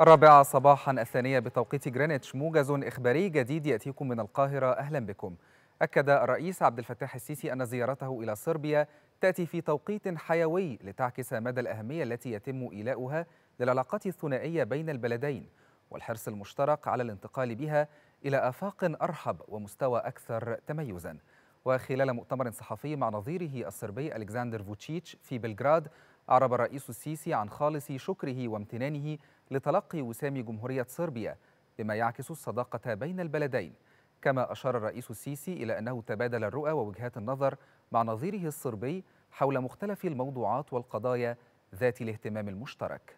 الرابعة صباحا الثانية بتوقيت جرينتش موجز إخباري جديد يأتيكم من القاهرة أهلا بكم أكد الرئيس عبد الفتاح السيسي أن زيارته إلى صربيا تأتي في توقيت حيوي لتعكس مدى الأهمية التي يتم إيلاؤها للعلاقات الثنائية بين البلدين والحرص المشترك على الانتقال بها إلى آفاق أرحب ومستوى أكثر تميزاً وخلال مؤتمر صحفي مع نظيره الصربي ألكسندر فوتشيتش في بلغراد أعرب الرئيس السيسي عن خالص شكره وامتنانه لتلقي وسام جمهورية صربيا بما يعكس الصداقة بين البلدين كما أشار الرئيس السيسي إلى أنه تبادل الرؤى ووجهات النظر مع نظيره الصربي حول مختلف الموضوعات والقضايا ذات الاهتمام المشترك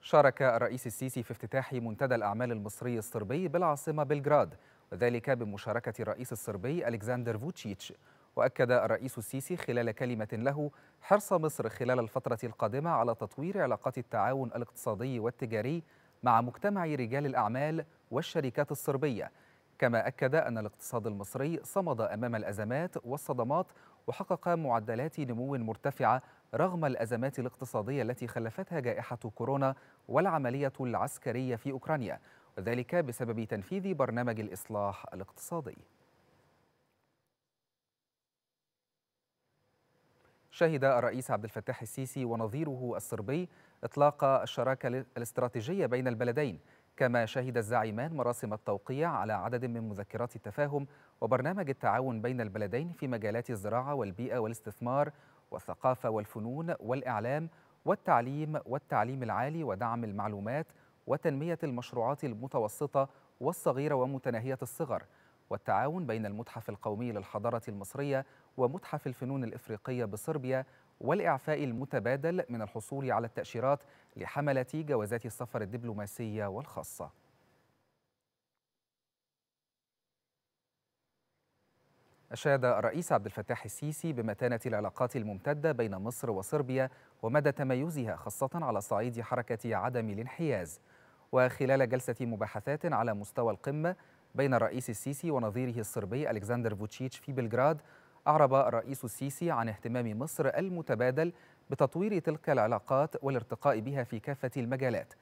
شارك الرئيس السيسي في افتتاح منتدى الأعمال المصري الصربي بالعاصمة بلغراد وذلك بمشاركة الرئيس الصربي ألكسندر فوتشيتش وأكد الرئيس السيسي خلال كلمة له حرص مصر خلال الفترة القادمة على تطوير علاقات التعاون الاقتصادي والتجاري مع مجتمع رجال الأعمال والشركات الصربية كما أكد أن الاقتصاد المصري صمد أمام الأزمات والصدمات وحقق معدلات نمو مرتفعة رغم الأزمات الاقتصادية التي خلفتها جائحة كورونا والعملية العسكرية في أوكرانيا ذلك بسبب تنفيذ برنامج الإصلاح الاقتصادي شهد الرئيس عبد الفتاح السيسي ونظيره الصربي إطلاق الشراكة الاستراتيجية بين البلدين كما شهد الزعيمان مراسم التوقيع على عدد من مذكرات التفاهم وبرنامج التعاون بين البلدين في مجالات الزراعة والبيئة والاستثمار والثقافة والفنون والإعلام والتعليم والتعليم العالي ودعم المعلومات وتنمية المشروعات المتوسطة والصغيرة ومتناهية الصغر والتعاون بين المتحف القومي للحضارة المصرية ومتحف الفنون الإفريقية بصربيا والإعفاء المتبادل من الحصول على التأشيرات لحملة جوازات السفر الدبلوماسية والخاصة أشاد الرئيس عبد الفتاح السيسي بمتانة العلاقات الممتدة بين مصر وصربيا ومدى تميزها خاصة على صعيد حركة عدم الانحياز وخلال جلسة مباحثات على مستوى القمة بين الرئيس السيسي ونظيره الصربي ألكسندر فوتشيتش في بلغراد أعرب الرئيس السيسي عن اهتمام مصر المتبادل بتطوير تلك العلاقات والارتقاء بها في كافة المجالات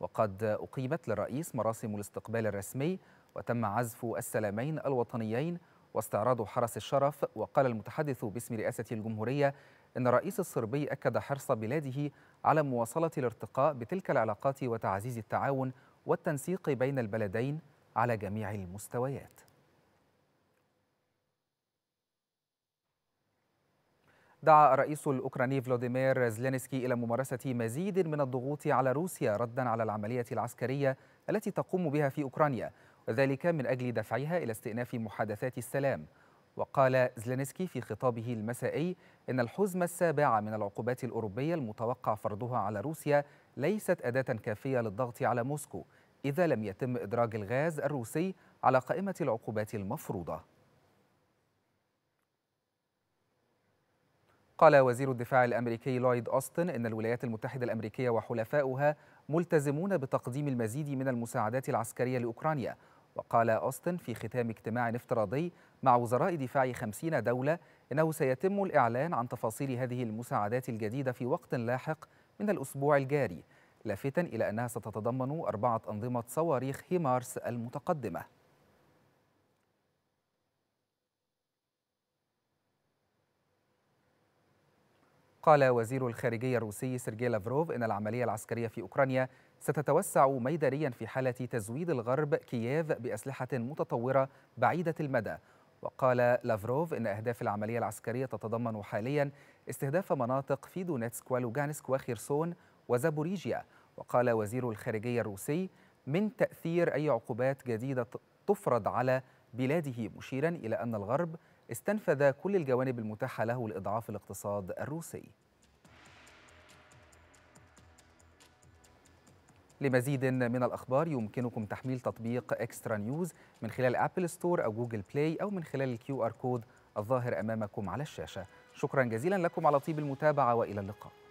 وقد أقيمت للرئيس مراسم الاستقبال الرسمي وتم عزف السلامين الوطنيين واستعراض حرس الشرف وقال المتحدث باسم رئاسة الجمهورية إن الرئيس الصربي أكد حرص بلاده على مواصلة الارتقاء بتلك العلاقات وتعزيز التعاون والتنسيق بين البلدين على جميع المستويات دعا الرئيس الأوكراني فلاديمير زلينسكي إلى ممارسة مزيد من الضغوط على روسيا ردا على العملية العسكرية التي تقوم بها في أوكرانيا وذلك من أجل دفعها إلى استئناف محادثات السلام وقال زلينسكي في خطابه المسائي إن الحزمة السابعة من العقوبات الأوروبية المتوقع فرضها على روسيا ليست أداة كافية للضغط على موسكو إذا لم يتم إدراج الغاز الروسي على قائمة العقوبات المفروضة قال وزير الدفاع الأمريكي لويد أوستن إن الولايات المتحدة الأمريكية وحلفاؤها ملتزمون بتقديم المزيد من المساعدات العسكرية لأوكرانيا وقال أوستن في ختام اجتماع افتراضي مع وزراء دفاع خمسين دولة إنه سيتم الإعلان عن تفاصيل هذه المساعدات الجديدة في وقت لاحق من الأسبوع الجاري لافتا إلى أنها ستتضمن أربعة أنظمة صواريخ هيمارس المتقدمة قال وزير الخارجية الروسي سيرجي لافروف إن العملية العسكرية في أوكرانيا ستتوسع ميدانيا في حالة تزويد الغرب كييف بأسلحة متطورة بعيدة المدى وقال لافروف إن أهداف العملية العسكرية تتضمن حاليا استهداف مناطق في دونيتسك ولوغانسك وخيرسون وزابوريجيا وقال وزير الخارجية الروسي من تأثير أي عقوبات جديدة تفرض على بلاده مشيرا إلى أن الغرب استنفذ كل الجوانب المتاحة له لإضعاف الاقتصاد الروسي لمزيد من الأخبار يمكنكم تحميل تطبيق إكسترا نيوز من خلال أبل ستور أو جوجل بلاي أو من خلال الكيو آر كود الظاهر أمامكم على الشاشة شكرا جزيلا لكم على طيب المتابعة وإلى اللقاء